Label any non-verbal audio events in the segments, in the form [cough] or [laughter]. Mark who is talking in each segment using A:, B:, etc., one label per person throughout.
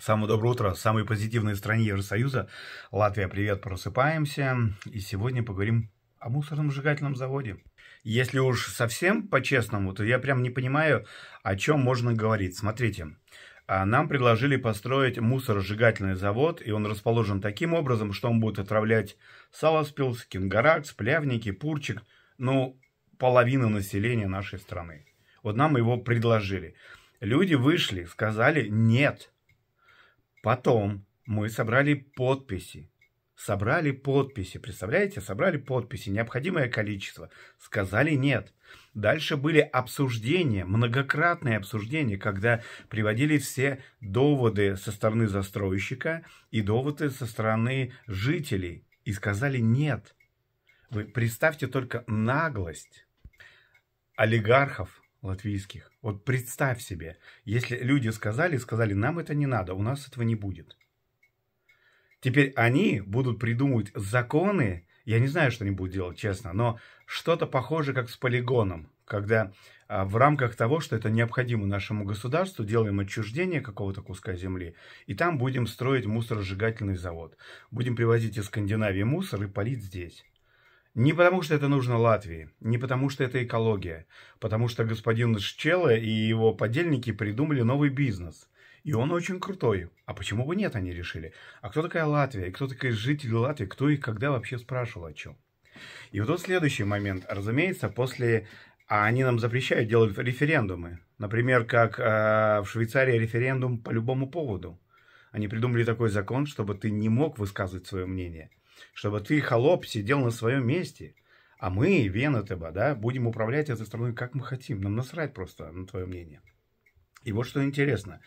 A: Самое доброе утро, самые позитивные стране Евросоюза. Латвия, привет, просыпаемся. И сегодня поговорим о мусорном сжигательном заводе. Если уж совсем по-честному, то я прям не понимаю, о чем можно говорить. Смотрите, а, нам предложили построить мусоросжигательный завод, и он расположен таким образом, что он будет отравлять Саласпилс, Кингаракс, Плявники, Пурчик, ну, половина населения нашей страны. Вот нам его предложили. Люди вышли, сказали «нет», Потом мы собрали подписи. Собрали подписи, представляете? Собрали подписи, необходимое количество. Сказали нет. Дальше были обсуждения, многократные обсуждения, когда приводили все доводы со стороны застройщика и доводы со стороны жителей. И сказали нет. Вы представьте только наглость олигархов, латвийских. Вот представь себе, если люди сказали, сказали, нам это не надо, у нас этого не будет. Теперь они будут придумывать законы, я не знаю, что они будут делать, честно, но что-то похоже, как с полигоном, когда а, в рамках того, что это необходимо нашему государству, делаем отчуждение какого-то куска земли, и там будем строить мусоросжигательный завод. Будем привозить из Скандинавии мусор и палить здесь. Не потому, что это нужно Латвии, не потому, что это экология, потому что господин Шчела и его подельники придумали новый бизнес. И он очень крутой. А почему бы нет, они решили. А кто такая Латвия? И кто такой житель Латвии? Кто и когда вообще спрашивал о чем? И вот тот следующий момент. Разумеется, после... А они нам запрещают делать референдумы. Например, как э, в Швейцарии референдум по любому поводу. Они придумали такой закон, чтобы ты не мог высказывать свое мнение – чтобы ты, холоп, сидел на своем месте, а мы, Вена ТБ, да, будем управлять этой страной как мы хотим. Нам насрать просто на твое мнение. И вот что интересно.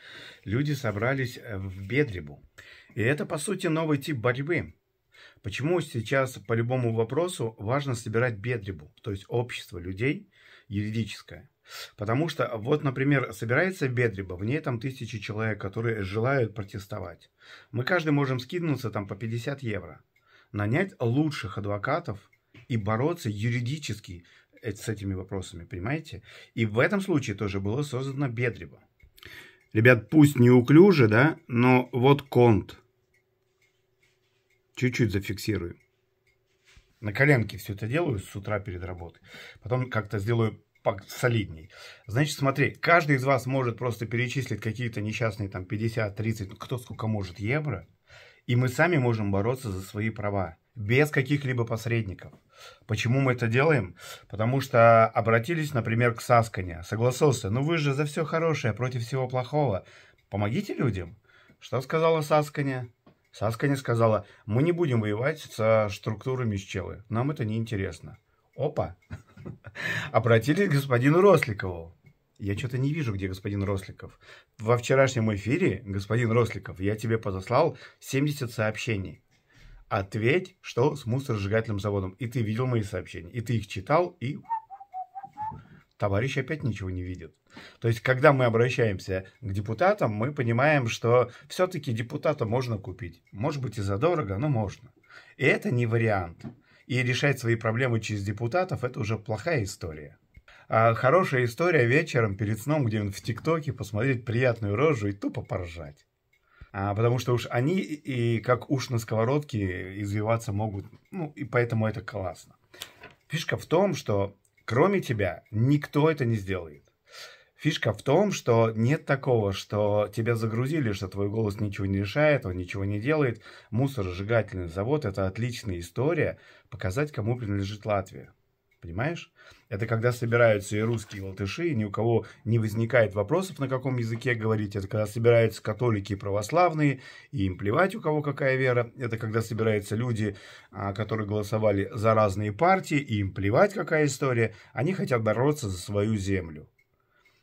A: Люди собрались э, в Бедребу. И это, по сути, новый тип борьбы. Почему сейчас по любому вопросу важно собирать Бедребу, то есть общество людей юридическое? Потому что, вот, например, собирается Бедриба, в ней там тысячи человек, которые желают протестовать. Мы каждый можем скинуться там по 50 евро нанять лучших адвокатов и бороться юридически э, с этими вопросами, понимаете? И в этом случае тоже было создано Бедрево. Ребят, пусть неуклюже, да, но вот конт. Чуть-чуть зафиксирую. На коленке все это делаю с утра перед работой. Потом как-то сделаю солидней. Значит, смотри, каждый из вас может просто перечислить какие-то несчастные там 50, 30, кто сколько может евро, и мы сами можем бороться за свои права, без каких-либо посредников. Почему мы это делаем? Потому что обратились, например, к Саскане, согласился, ну вы же за все хорошее, против всего плохого, помогите людям. Что сказала Сасканя? Сасканя сказала, мы не будем воевать со структурами Счелы, нам это не интересно. Опа! [laughs] Обратились к господину Росликову. Я что-то не вижу, где господин Росликов. Во вчерашнем эфире, господин Росликов, я тебе подослал 70 сообщений. Ответь, что с мусоросжигательным заводом. И ты видел мои сообщения, и ты их читал, и товарищ опять ничего не видит. То есть, когда мы обращаемся к депутатам, мы понимаем, что все-таки депутата можно купить. Может быть и задорого, но можно. И это не вариант. И решать свои проблемы через депутатов – это уже плохая история. А, хорошая история вечером перед сном где-нибудь в ТикТоке посмотреть приятную рожу и тупо поржать. А, потому что уж они и как уж на сковородке извиваться могут, ну и поэтому это классно. Фишка в том, что кроме тебя никто это не сделает. Фишка в том, что нет такого, что тебя загрузили, что твой голос ничего не решает, он ничего не делает. Мусоросжигательный завод – это отличная история показать, кому принадлежит Латвия. Понимаешь? Это когда собираются и русские, и латыши, и ни у кого не возникает вопросов, на каком языке говорить. Это когда собираются католики и православные, и им плевать, у кого какая вера. Это когда собираются люди, а, которые голосовали за разные партии, и им плевать, какая история. Они хотят бороться за свою землю.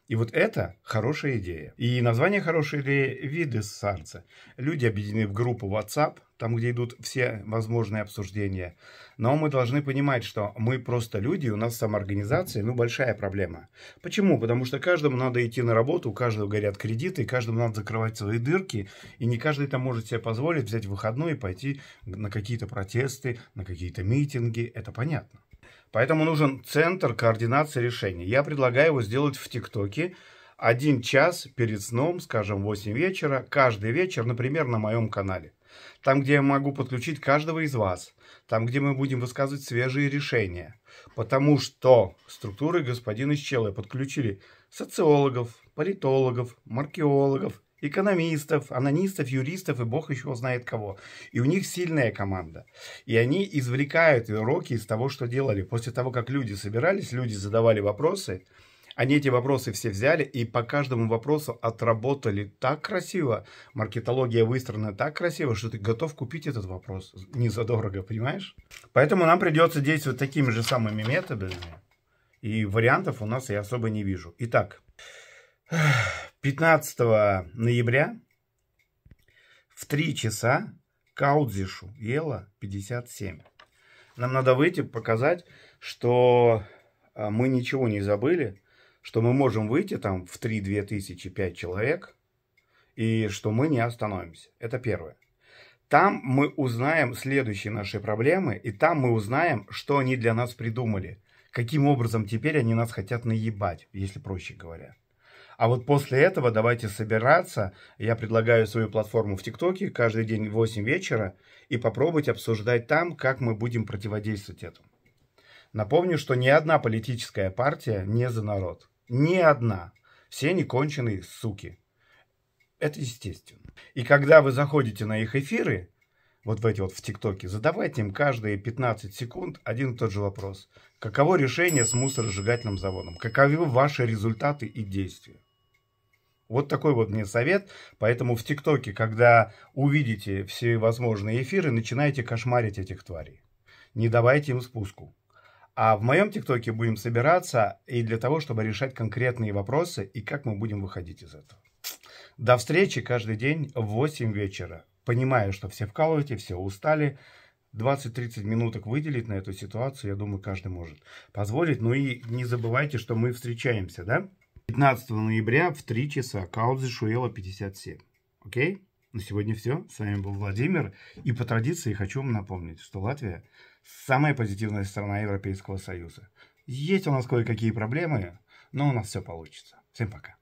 A: И вот это хорошая идея. И название хорошей идеи – виды сарца. Люди объединены в группу WhatsApp, там, где идут все возможные обсуждения. Но мы должны понимать, что мы просто люди, у нас самоорганизация, ну, большая проблема. Почему? Потому что каждому надо идти на работу, у каждого горят кредиты, каждому надо закрывать свои дырки, и не каждый там может себе позволить взять выходной и пойти на какие-то протесты, на какие-то митинги, это понятно. Поэтому нужен центр координации решений. Я предлагаю его сделать в ТикТоке. Один час перед сном, скажем, 8 вечера, каждый вечер, например, на моем канале. Там, где я могу подключить каждого из вас. Там, где мы будем высказывать свежие решения. Потому что структуры господина Щелы подключили социологов, политологов, маркеологов, экономистов, анонистов, юристов и бог еще знает кого. И у них сильная команда. И они извлекают уроки из того, что делали. После того, как люди собирались, люди задавали вопросы, они эти вопросы все взяли и по каждому вопросу отработали так красиво, маркетология выстроена так красиво, что ты готов купить этот вопрос не задорого, понимаешь? Поэтому нам придется действовать такими же самыми методами. И вариантов у нас я особо не вижу. Итак, 15 ноября в 3 часа Каудзишу Ела 57. Нам надо выйти, показать, что а, мы ничего не забыли, что мы можем выйти там в 3-2 тысячи 5 человек, и что мы не остановимся. Это первое. Там мы узнаем следующие наши проблемы, и там мы узнаем, что они для нас придумали, каким образом теперь они нас хотят наебать, если проще говоря. А вот после этого давайте собираться. Я предлагаю свою платформу в ТикТоке каждый день в 8 вечера и попробовать обсуждать там, как мы будем противодействовать этому. Напомню, что ни одна политическая партия не за народ. Ни одна. Все неконченые суки. Это естественно. И когда вы заходите на их эфиры, вот в эти вот в ТикТоке, задавайте им каждые 15 секунд один и тот же вопрос. Каково решение с мусоросжигательным заводом? Каковы ваши результаты и действия? Вот такой вот мне совет. Поэтому в ТикТоке, когда увидите всевозможные эфиры, начинайте кошмарить этих тварей. Не давайте им спуску. А в моем ТикТоке будем собираться и для того, чтобы решать конкретные вопросы и как мы будем выходить из этого. До встречи каждый день в 8 вечера. Понимаю, что все вкалываете, все устали. 20-30 минуток выделить на эту ситуацию, я думаю, каждый может позволить. Ну и не забывайте, что мы встречаемся, да? 15 ноября в 3 часа Каудзе Шуэла 57. Окей? На сегодня все. С вами был Владимир. И по традиции хочу вам напомнить, что Латвия самая позитивная страна Европейского Союза. Есть у нас кое-какие проблемы, но у нас все получится. Всем пока.